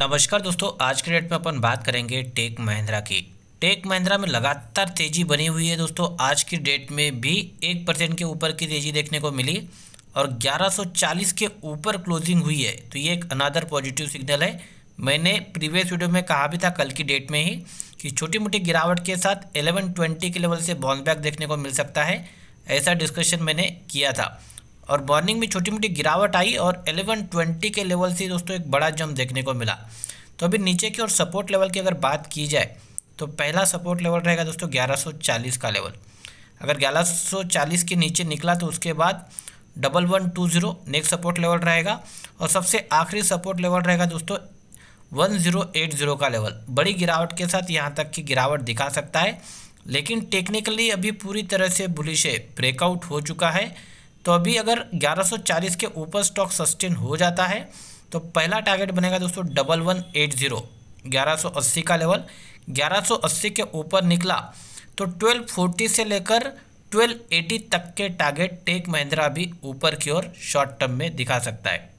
नमस्कार दोस्तों आज के डेट में अपन बात करेंगे टेक महिंद्रा की टेक महिंद्रा में लगातार तेज़ी बनी हुई है दोस्तों आज की डेट में भी एक परसेंट के ऊपर की तेज़ी देखने को मिली और 1140 के ऊपर क्लोजिंग हुई है तो ये एक अनादर पॉजिटिव सिग्नल है मैंने प्रीवियस वीडियो में कहा भी था कल की डेट में ही कि छोटी मोटी गिरावट के साथ एलेवन के लेवल से बाउंस बैक देखने को मिल सकता है ऐसा डिस्कशन मैंने किया था और बॉर्निंग में छोटी मोटी गिरावट आई और 1120 के लेवल से दोस्तों एक बड़ा जंप देखने को मिला तो अभी नीचे की और सपोर्ट लेवल की अगर बात की जाए तो पहला सपोर्ट लेवल रहेगा दोस्तों 1140 का लेवल अगर 1140 के नीचे निकला तो उसके बाद double one two zero next support level रहेगा और सबसे आखिरी सपोर्ट लेवल रहेगा दोस्तों वन ज़ीरो एट ज़ीरो का लेवल बड़ी गिरावट के साथ यहाँ तक की गिरावट दिखा सकता है लेकिन टेक्निकली अभी पूरी तरह से बुलिश है ब्रेकआउट हो चुका है तो अभी अगर 1140 के ऊपर स्टॉक सस्टेन हो जाता है तो पहला टारगेट बनेगा दोस्तों डबल वन एट ज़ीरो ग्यारह का लेवल 1180 के ऊपर निकला तो 1240 से लेकर 1280 तक के टारगेट टेक महिंद्रा भी ऊपर की ओर शॉर्ट टर्म में दिखा सकता है